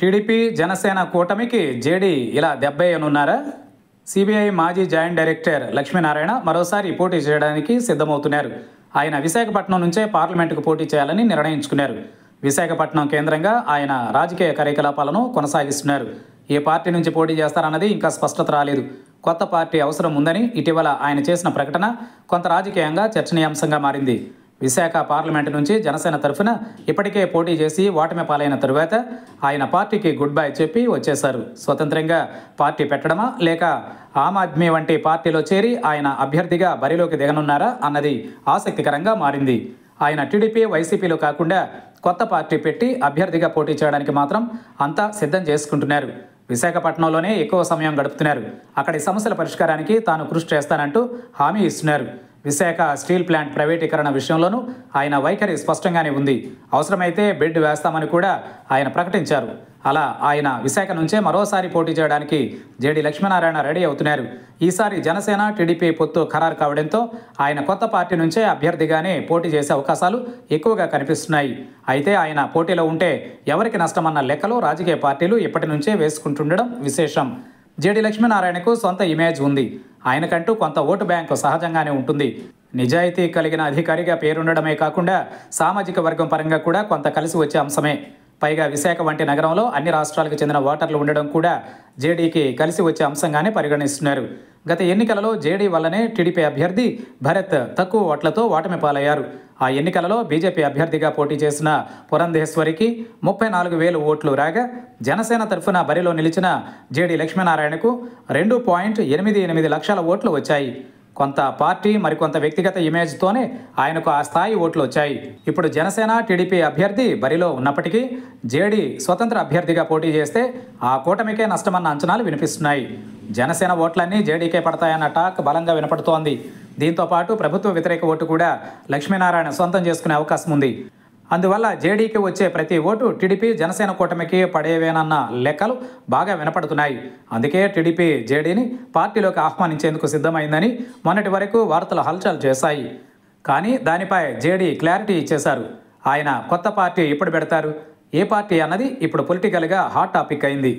TDP Janasena కూటమికి JD ఇలా దెబ్బయ్యనున్నారా సిబిఐ మాజీ జాయింట్ డైరెక్టర్ లక్ష్మీనారాయణ మరోసారి పోటీ చేయడానికి సిద్ధమవుతున్నారు ఆయన విశాఖపట్నం నుంచే పార్లమెంటుకు పోటీ చేయాలని నిర్ణయించుకున్నారు విశాఖపట్నం కేంద్రంగా ఆయన రాజకీయ కార్యకలాపాలను కొనసాగిస్తున్నారు ఏ పార్టీ నుంచి పోటీ చేస్తారన్నది ఇంకా స్పష్టత రాలేదు కొత్త పార్టీ అవసరం ఉందని ఇటీవల ఆయన చేసిన ప్రకటన కొంత రాజకీయంగా చర్చనీయాంశంగా మారింది విశాఖ పార్లమెంటు నుంచి జనసేన తరఫున ఇప్పటికే పోటీ చేసి ఓటమి పాలైన తరువాత ఆయన పార్టీకి గుడ్ బై చెప్పి వచ్చేశారు స్వతంత్రంగా పార్టీ పెట్టడమా లేక ఆమ్ ఆద్మీ వంటి పార్టీలో చేరి ఆయన అభ్యర్థిగా బరిలోకి దిగనున్నారా అన్నది ఆసక్తికరంగా మారింది ఆయన టీడీపీ వైసీపీలో కాకుండా కొత్త పార్టీ పెట్టి అభ్యర్థిగా పోటీ చేయడానికి మాత్రం అంతా సిద్ధం చేసుకుంటున్నారు విశాఖపట్నంలోనే ఎక్కువ సమయం గడుపుతున్నారు అక్కడి సమస్యల పరిష్కారానికి తాను కృషి చేస్తానంటూ హామీ ఇస్తున్నారు విశాఖ స్టీల్ ప్లాంట్ ప్రైవేటీకరణ విషయంలోనూ ఆయన వైఖరి స్పష్టంగానే ఉంది అవసరమైతే బిడ్ వేస్తామని కూడా ఆయన ప్రకటించారు అలా ఆయన విశాఖ నుంచే మరోసారి పోటీ చేయడానికి జేడి లక్ష్మీనారాయణ రెడీ అవుతున్నారు ఈసారి జనసేన టీడీపీ పొత్తు ఖరారు కావడంతో ఆయన కొత్త పార్టీ నుంచే అభ్యర్థిగానే పోటీ చేసే అవకాశాలు ఎక్కువగా కనిపిస్తున్నాయి అయితే ఆయన పోటీలో ఉంటే ఎవరికి నష్టమన్న లెక్కలు రాజకీయ పార్టీలు ఇప్పటి నుంచే వేసుకుంటుండడం విశేషం జేడి లక్ష్మీనారాయణకు సొంత ఇమేజ్ ఉంది ఆయనకంటూ కొంత ఓటు బ్యాంకు సహజంగానే ఉంటుంది నిజాయితీ కలిగిన అధికారిగా పేరుండడమే కాకుండా సామాజిక వర్గం పరంగా కూడా కొంత కలిసి వచ్చే అంశమే పైగా విశాఖ వంటి నగరంలో అన్ని రాష్ట్రాలకు చెందిన ఓటర్లు ఉండడం కూడా జేడీకి కలిసి వచ్చే అంశంగానే పరిగణిస్తున్నారు గత ఎన్నికలలో జేడీ వల్లనే టీడీపీ అభ్యర్థి భరత్ తక్కువ ఓట్లతో ఓటమి పాలయ్యారు ఆ ఎన్నికలలో బీజేపీ అభ్యర్థిగా పోటీ చేసిన పురంధేశ్వరికి ముప్పై నాలుగు వేలు ఓట్లు రాగా జనసేన తరఫున బరిలో నిలిచిన జేడి లక్ష్మీనారాయణకు రెండు పాయింట్ ఎనిమిది ఎనిమిది లక్షల ఓట్లు వచ్చాయి కొంత పార్టీ మరికొంత వ్యక్తిగత ఇమేజ్తోనే ఆయనకు ఆ స్థాయి ఓట్లు వచ్చాయి ఇప్పుడు జనసేన టీడీపీ అభ్యర్థి బరిలో ఉన్నప్పటికీ జేడీ స్వతంత్ర అభ్యర్థిగా పోటీ చేస్తే ఆ కూటమికే నష్టమన్న అంచనాలు వినిపిస్తున్నాయి జనసేన ఓట్లన్నీ జేడీకే పడతాయన్న టాక్ బలంగా వినపడుతోంది దీంతోపాటు ప్రభుత్వ వ్యతిరేక ఓటు కూడా లక్ష్మీనారాయణ సొంతం చేసుకునే అవకాశం ఉంది అందువల్ల జేడీకి వచ్చే ప్రతి ఓటు టీడీపీ జనసేన కూటమికి పడేవేనన్న లెక్కలు బాగా వినపడుతున్నాయి అందుకే టీడీపీ జేడీని పార్టీలోకి ఆహ్వానించేందుకు సిద్ధమైందని మొన్నటి వరకు వార్తలు హల్చల్ చేశాయి కానీ దానిపై జేడీ క్లారిటీ ఇచ్చేశారు ఆయన కొత్త పార్టీ ఇప్పుడు పెడతారు ఏ పార్టీ అన్నది ఇప్పుడు పొలిటికల్గా హాట్ టాపిక్ అయింది